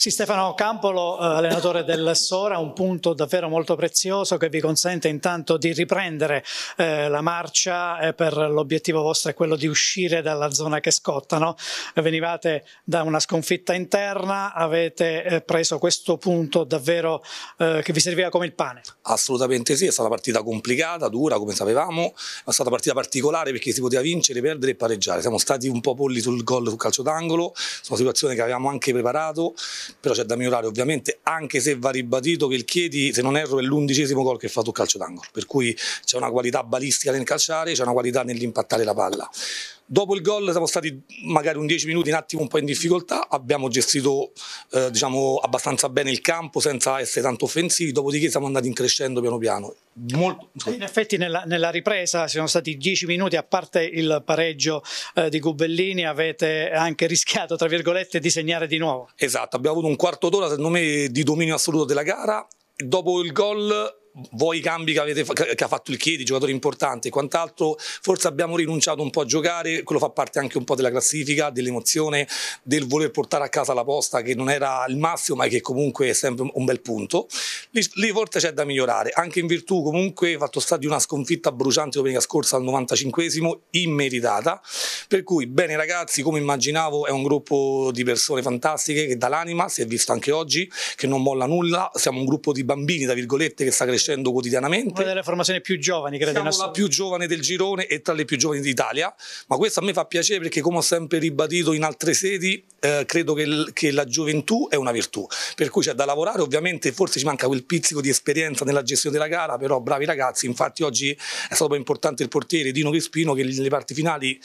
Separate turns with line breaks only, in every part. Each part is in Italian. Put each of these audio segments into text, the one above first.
Sì, Stefano Campolo, eh, allenatore del Sora, un punto davvero molto prezioso che vi consente intanto di riprendere eh, la marcia eh, per l'obiettivo vostro è quello di uscire dalla zona che scotta. No? Venivate da una sconfitta interna, avete eh, preso questo punto davvero eh, che vi serviva come il pane.
Assolutamente sì, è stata una partita complicata, dura come sapevamo, è stata una partita particolare perché si poteva vincere, perdere e pareggiare. Siamo stati un po' polli sul gol sul calcio d'angolo, su una situazione che avevamo anche preparato però c'è da migliorare ovviamente, anche se va ribadito che il Chiedi, se non erro, è l'undicesimo gol che fa fatto calcio d'angolo, per cui c'è una qualità balistica nel calciare, c'è una qualità nell'impattare la palla. Dopo il gol siamo stati magari un 10 minuti un attimo un po' in difficoltà, abbiamo gestito eh, diciamo, abbastanza bene il campo senza essere tanto offensivi, dopodiché siamo andati in crescendo piano piano.
Molto... In effetti nella, nella, ripresa sono stati 10 minuti, a parte il pareggio eh, di Gubellini avete anche rischiato tra virgolette di segnare di nuovo.
Esatto, abbiamo avuto un quarto d'ora secondo me di dominio assoluto della gara, dopo il gol voi i cambi che, avete, che, ha fatto il Chiedi, giocatori importanti e quant'altro, forse abbiamo rinunciato un po' a giocare, quello fa parte anche un po' della classifica, dell'emozione, del voler portare a casa la posta che non era il massimo ma che comunque è sempre un bel punto. Lì, lì forse c'è da migliorare, anche in virtù comunque fatto sta di una sconfitta bruciante domenica scorsa al 95esimo, immeritata, per cui bene ragazzi, come immaginavo è un gruppo di persone fantastiche che dà l'anima, si è visto anche oggi, che non molla nulla, siamo un gruppo di bambini, da virgolette, che sta crescendo crescendo quotidianamente. Una delle formazioni più giovani, credo. Siamo la più giovane del girone e tra le più giovani d'Italia, ma questo a me fa piacere perché come ho sempre ribadito in altre sedi, eh, credo che, che, la gioventù è una virtù, per cui c'è da lavorare, ovviamente forse ci manca quel pizzico di esperienza nella gestione della gara, però bravi ragazzi, infatti oggi è stato importante il portiere Dino Crespino che nelle parti finali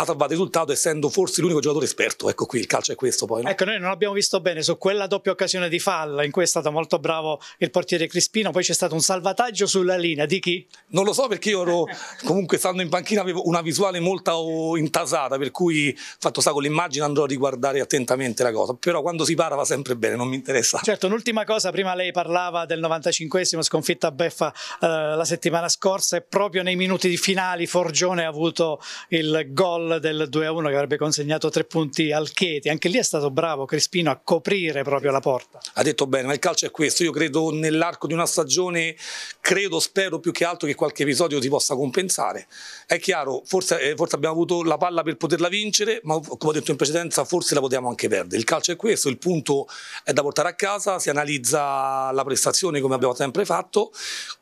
ha salvato il risultato essendo forse l'unico giocatore esperto. Ecco qui, il calcio è questo poi. No? Ecco, noi non abbiamo visto bene su
quella doppia occasione di falla, in cui è stato molto bravo il portiere Crispino, poi c'è stato un salvataggio
sulla linea, di chi? Non lo so perché io ero, comunque stando in panchina avevo una visuale molto oh, intasata, per cui fatto sta con l'immagine andrò a riguardare attentamente la cosa, però quando si para va sempre bene, non mi interessa.
Certo, un'ultima cosa, prima lei parlava del 95esimo sconfitto a Beffa eh, la settimana scorsa e proprio nei minuti di finali Forgione ha avuto il gol gol del 2-1 che avrebbe consegnato tre punti al Cheti, anche lì è stato bravo Crispino a coprire
proprio la porta. Ha detto bene, ma il calcio è questo, io credo nell'arco di una stagione, credo, spero più che altro che qualche episodio si possa compensare. È chiaro, forse, eh, forse abbiamo avuto la palla per poterla vincere, ma come ho detto in precedenza forse la potevamo anche perdere. Il calcio è questo, il punto è da portare a casa, si analizza la prestazione come abbiamo sempre fatto,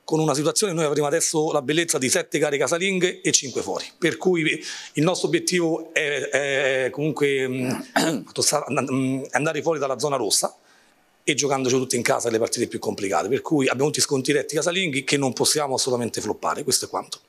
con una situazione noi avremo adesso la bellezza di sette gare casalinghe e cinque fuori, per cui il nostro obiettivo l'obiettivo è, è comunque mm, mm, andare fuori dalla zona rossa e giocandoci tutti in casa le partite più complicate, per cui abbiamo tutti sconti diretti casalinghi che non possiamo assolutamente floppare, questo è quanto.